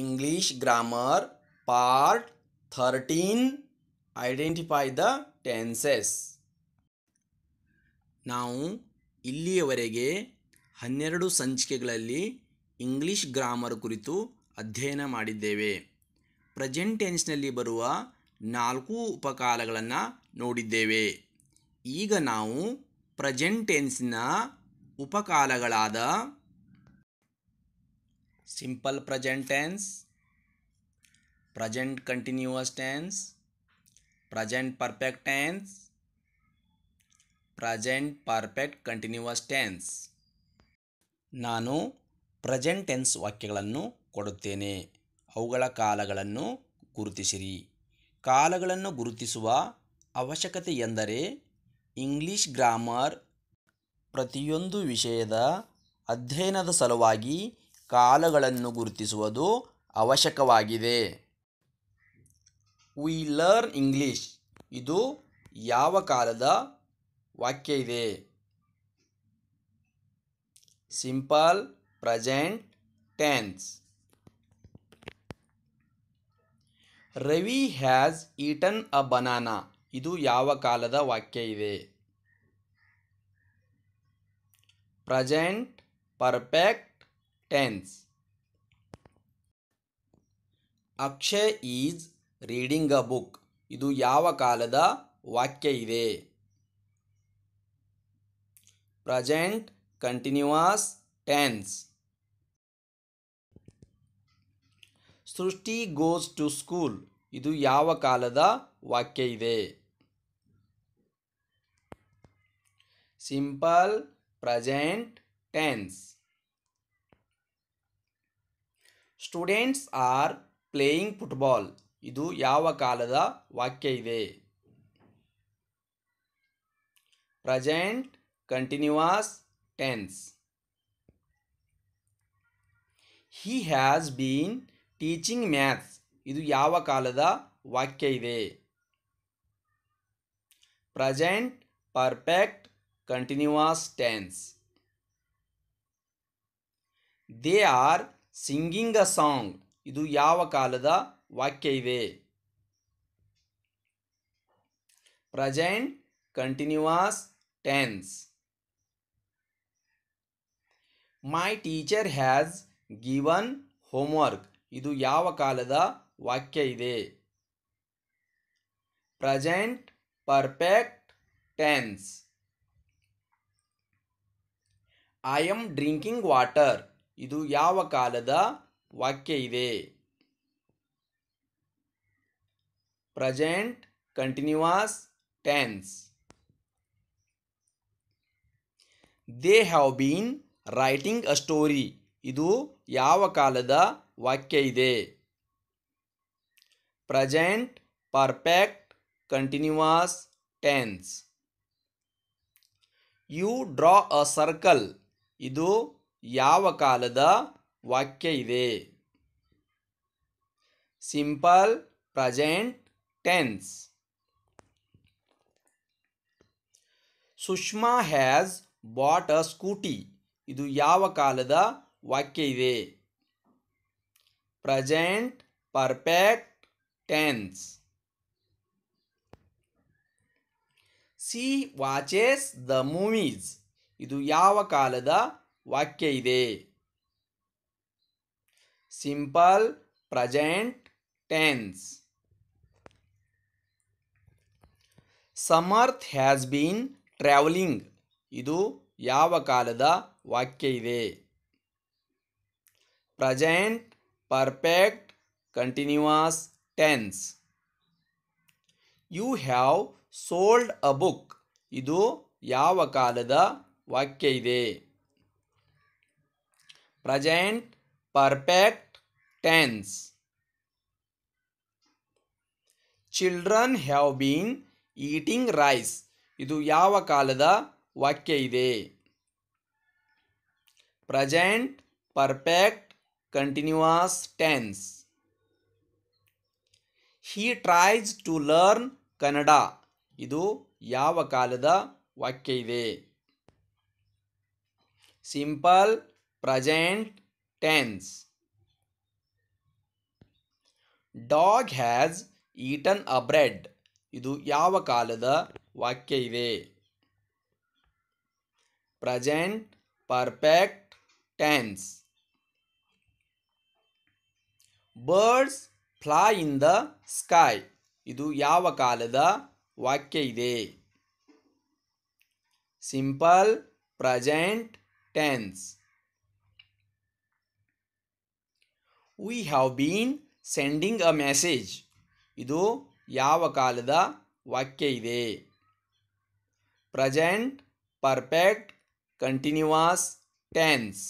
English grammar part 13 identify the tenses ನಾವು ಇಲ್ಲಿಯವರೆಗೆ ಹನ್ನೆರಡು ಸಂಚಿಕೆಗಳಲ್ಲಿ ಇಂಗ್ಲಿಷ್ ಗ್ರಾಮರ್ ಕುರಿತು ಅಧ್ಯಯನ ಮಾಡಿದ್ದೇವೆ ಪ್ರೆಸೆಂಟ್ ಟೆನ್ಸ್ನಲ್ಲಿ ಬರುವ ನಾಲ್ಕು ಉಪಕಾಲಗಳನ್ನು ನೋಡಿದ್ದೇವೆ ಈಗ ನಾವು ಪ್ರೆಸೆಂಟ್ ಟೆನ್ಸ್ನ ಉಪಕಾಲಗಳಾದ simple present tense present continuous tense present perfect tense present perfect continuous tense ನಾನು Present Tense ವಾಕ್ಯಗಳನ್ನು ಕೊಡುತ್ತೇನೆ ಅವುಗಳ ಕಾಲಗಳನ್ನು ಗುರುತಿಸಿರಿ ಕಾಲಗಳನ್ನು ಗುರುತಿಸುವ ಅವಶ್ಯಕತೆ ಎಂದರೆ ಇಂಗ್ಲಿಷ್ ಗ್ರಾಮರ್ ಪ್ರತಿಯೊಂದು ವಿಷಯದ ಅಧ್ಯಯನದ ಸಲುವಾಗಿ ಕಾಲಗಳನ್ನು ಗುರುತಿಸುವುದು ಅವಶ್ಯಕವಾಗಿದೆ ವಿ ಲರ್ನ್ ಇಂಗ್ಲೀಷ್ ಇದು ಯಾವ ಕಾಲದ ವಾಕ್ಯ ಇದೆ simple present tense Ravi has eaten a banana ಇದು ಯಾವ ಕಾಲದ ವಾಕ್ಯ ಇದೆ present perfect tense. Akshay is reading a book ಇದು ಯಾವ ಕಾಲದ ವಾಕ್ಯ ಇದೆ present continuous tense Srishti goes to school ಇದು ಯಾವ ಕಾಲದ ವಾಕ್ಯ ಇದೆ simple present tense students are playing football ಇದು ಯಾವ ಕಾಲದ ವಾಕ್ಯ ಇದೆ present continuous tense he has been teaching maths ಇದು ಯಾವ ಕಾಲದ ವಾಕ್ಯ ಇದೆ present perfect continuous tense they are singing a song ಇದು ಯಾವ ಕಾಲದ ವಾಕ್ಯ ಇದೆ present continuous tense my teacher has given homework ಇದು ಯಾವ ಕಾಲದ ವಾಕ್ಯ ಇದೆ present perfect tense I am drinking water ಇದು ಯಾವ ಕಾಲದ ವಾಕ್ಯ ಇದೆ present continuous tense they have been writing a story ಇದು ಯಾವ ಕಾಲದ ವಾಕ್ಯ ಇದೆ present perfect continuous tense you draw a circle ಇದು ಯಾವ ಕಾಲದ ವಾಕ್ಯ ಇದೆ simple present tense Sushma has bought a scooty ಇದು ಯಾವ ಕಾಲದ ವಾಕ್ಯ ಇದೆ present perfect tense she watches the movies ಇದು ಯಾವ ಕಾಲದ ವಾಕ್ಯ ಇದೆ simple present tense Samarth has been travelling ಇದು ಯಾವ ಕಾಲದ ವಾಕ್ಯ ಇದೆ present perfect continuous tense you have sold a book ಇದು ಯಾವ ಕಾಲದ ವಾಕ್ಯ ಇದೆ present perfect tense children have been eating rice ಇದು ಯಾವ ಕಾಲದ ವಾಕ್ಯ ಇದೆ present perfect continuous tense he tries to learn Kannada ಇದು ಯಾವ ಕಾಲದ ವಾಕ್ಯ ಇದೆ simple present tense. Dog has eaten a bread ಇದು ಯಾವ ಕಾಲದ ವಾಕ್ಯ ಇದೆ present perfect tense birds fly in the sky ಇದು ಯಾವ ಕಾಲದ ವಾಕ್ಯ ಇದೆ simple present tense we have been sending a message ಇದು ಯಾವ ಕಾಲದ ವಾಕ್ಯ ಇದೆ ಪ್ರೆಸೆಂಟ್ ಪರ್ಫೆಕ್ಟ್ ಕಂಟಿನ್ಯೂವಸ್ ಟೆನ್ಸ್